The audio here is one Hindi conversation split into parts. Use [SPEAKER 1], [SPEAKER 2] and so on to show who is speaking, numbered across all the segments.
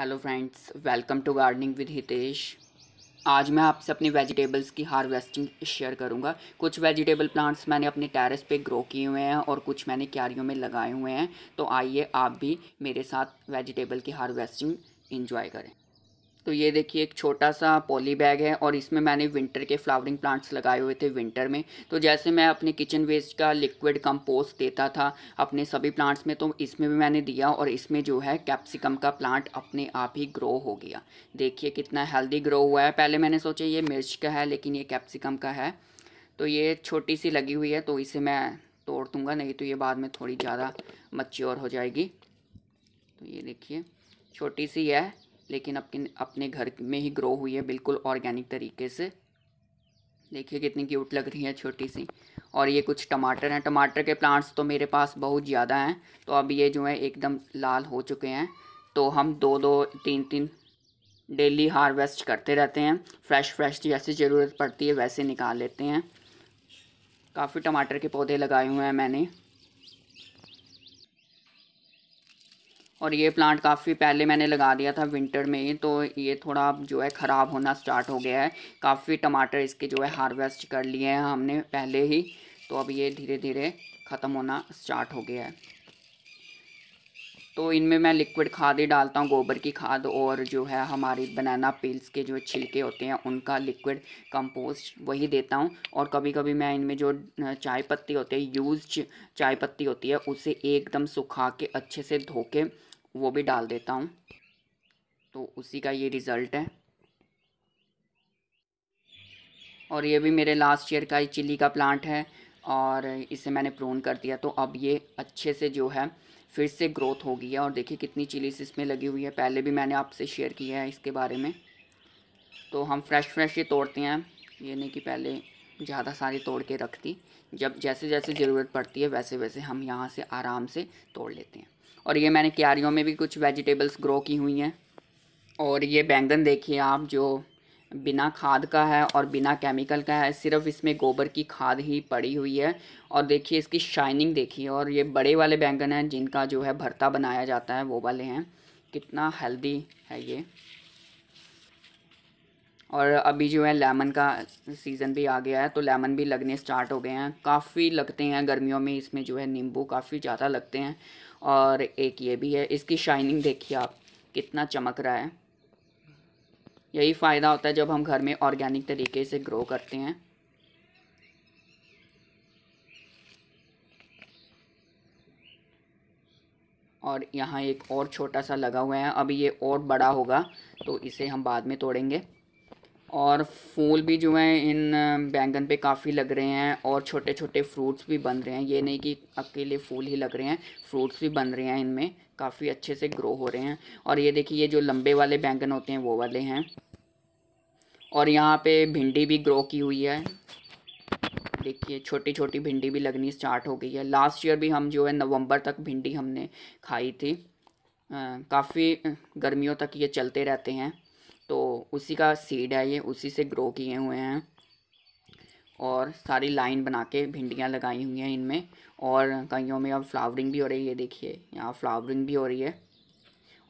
[SPEAKER 1] hello friends welcome to gardening with Hitesh आज मैं आपसे अपनी वेजिटेबल्स की हार्वेस्टिंग शेयर करूंगा कुछ वेजिटेबल प्लांट्स मैंने अपने टेरेस पे ग्रो किए हुए हैं और कुछ मैंने क्यारियों में लगाए हुए हैं तो आइए आप भी मेरे साथ वेजिटेबल की हार्वेस्टिंग इन्जॉय करें तो ये देखिए एक छोटा सा पॉली बैग है और इसमें मैंने विंटर के फ्लावरिंग प्लांट्स लगाए हुए थे विंटर में तो जैसे मैं अपने किचन वेस्ट का लिक्विड कंपोस्ट देता था अपने सभी प्लांट्स में तो इसमें भी मैंने दिया और इसमें जो है कैप्सिकम का प्लांट अपने आप ही ग्रो हो गया देखिए कितना हेल्दी ग्रो हुआ है पहले मैंने सोचा ये मिर्च का है लेकिन ये कैप्सिकम का है तो ये छोटी सी लगी हुई है तो इसे मैं तोड़ दूँगा नहीं तो ये बाद में थोड़ी ज़्यादा मच्योर हो जाएगी तो ये देखिए छोटी सी है लेकिन अपने अपने घर में ही ग्रो हुई है बिल्कुल ऑर्गेनिक तरीके से देखिए कितनी क्यूट लग रही है छोटी सी और ये कुछ टमाटर हैं टमाटर के प्लांट्स तो मेरे पास बहुत ज़्यादा हैं तो अब ये जो है एकदम लाल हो चुके हैं तो हम दो दो तीन तीन डेली हार्वेस्ट करते रहते हैं फ्रेश फ्रेश जैसे ज़रूरत पड़ती है वैसे निकाल लेते हैं काफ़ी टमाटर के पौधे लगाए हुए हैं मैंने और ये प्लांट काफ़ी पहले मैंने लगा दिया था विंटर में ही तो ये थोड़ा जो है ख़राब होना स्टार्ट हो गया है काफ़ी टमाटर इसके जो है हार्वेस्ट कर लिए हैं हमने पहले ही तो अब ये धीरे धीरे ख़त्म होना स्टार्ट हो गया है तो इनमें मैं लिक्विड खाद ही डालता हूँ गोबर की खाद और जो है हमारी बनाना पील्स के जो छिलके होते हैं उनका लिक्विड कंपोस्ट वही देता हूँ और कभी कभी मैं इनमें जो चाय पत्ती होती है यूज चाय पत्ती होती है उसे एकदम सुखा के अच्छे से धो के वो भी डाल देता हूँ तो उसी का ये रिज़ल्ट है और ये भी मेरे लास्ट ईयर का ही चिली का प्लांट है और इसे मैंने प्रोन कर दिया तो अब ये अच्छे से जो है फिर से ग्रोथ हो गई है और देखिए कितनी चिलीस इसमें लगी हुई है पहले भी मैंने आपसे शेयर किया है इसके बारे में तो हम फ्रेश फ्रेश ही तोड़ते हैं ये नहीं कि पहले ज़्यादा सारी तोड़ के रख दी जब जैसे जैसे ज़रूरत पड़ती है वैसे वैसे हम यहाँ से आराम से तोड़ लेते हैं और ये मैंने क्यारियों में भी कुछ वेजिटेबल्स ग्रो की हुई हैं और ये बैंगन देखिए आप जो बिना खाद का है और बिना केमिकल का है सिर्फ इसमें गोबर की खाद ही पड़ी हुई है और देखिए इसकी शाइनिंग देखिए और ये बड़े वाले बैंगन हैं जिनका जो है भरता बनाया जाता है वो वाले हैं कितना हेल्दी है ये और अभी जो है लेमन का सीज़न भी आ गया है तो लेमन भी लगने स्टार्ट हो गए हैं काफ़ी लगते हैं गर्मियों में इसमें जो है नींबू काफ़ी ज़्यादा लगते हैं और एक ये भी है इसकी शाइनिंग देखिए आप कितना चमक रहा है यही फ़ायदा होता है जब हम घर में ऑर्गेनिक तरीके से ग्रो करते हैं और यहाँ एक और छोटा सा लगा हुआ है अभी ये और बड़ा होगा तो इसे हम बाद में तोड़ेंगे और फूल भी जो हैं इन बैंगन पे काफ़ी लग रहे हैं और छोटे छोटे फ्रूट्स भी बन रहे हैं ये नहीं कि अकेले फूल ही लग रहे हैं फ्रूट्स भी बन रहे हैं इनमें काफ़ी अच्छे से ग्रो हो रहे हैं और ये देखिए ये जो लंबे वाले बैंगन होते हैं वो वाले हैं और यहाँ पे भिंडी भी ग्रो की हुई है देखिए छोटी छोटी भिंडी भी लगनी स्टार्ट हो गई है लास्ट ईयर भी हम जो है नवंबर तक भिंडी हमने खाई थी काफ़ी गर्मियों तक ये चलते रहते हैं तो उसी का सीड है ये उसी से ग्रो किए हुए हैं और सारी लाइन बना के भिंडियाँ लगाई हुई हैं इनमें और कहीं में अब फ्लावरिंग भी हो रही है देखिए यहाँ फ्लावरिंग भी हो रही है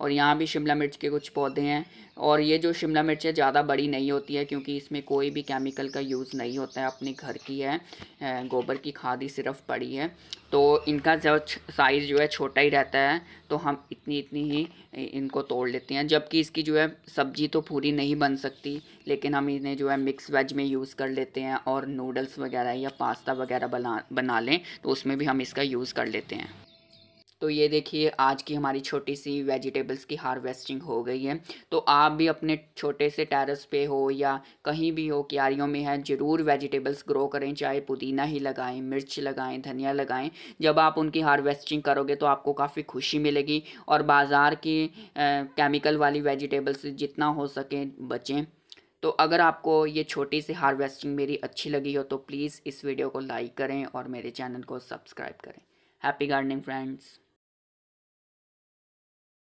[SPEAKER 1] और यहाँ भी शिमला मिर्च के कुछ पौधे हैं और ये जो शिमला मिर्च है ज़्यादा बड़ी नहीं होती है क्योंकि इसमें कोई भी केमिकल का यूज़ नहीं होता है अपने घर की है गोबर की खाद ही सिर्फ पड़ी है तो इनका जो साइज़ जो है छोटा ही रहता है तो हम इतनी इतनी ही इनको तोड़ लेते हैं जबकि इसकी जो है सब्ज़ी तो पूरी नहीं बन सकती लेकिन हम इन्हें जो है मिक्स वेज में यूज़ कर लेते हैं और नूडल्स वगैरह या पास्ता वगैरह बना बना लें तो उसमें भी हम इसका यूज़ कर लेते हैं तो ये देखिए आज की हमारी छोटी सी वेजिटेबल्स की हार्वेस्टिंग हो गई है तो आप भी अपने छोटे से टेरेस पे हो या कहीं भी हो क्यारियों में है ज़रूर वेजिटेबल्स ग्रो करें चाहे पुदीना ही लगाएं मिर्च लगाएं धनिया लगाएं जब आप उनकी हार्वेस्टिंग करोगे तो आपको काफ़ी खुशी मिलेगी और बाज़ार की केमिकल वाली वेजिटेबल्स जितना हो सके बचें तो अगर आपको ये छोटी सी हार्वेस्टिंग मेरी अच्छी लगी हो तो प्लीज़ इस वीडियो को लाइक करें और मेरे चैनल को सब्सक्राइब करें हैप्पी गार्डनिंग फ्रेंड्स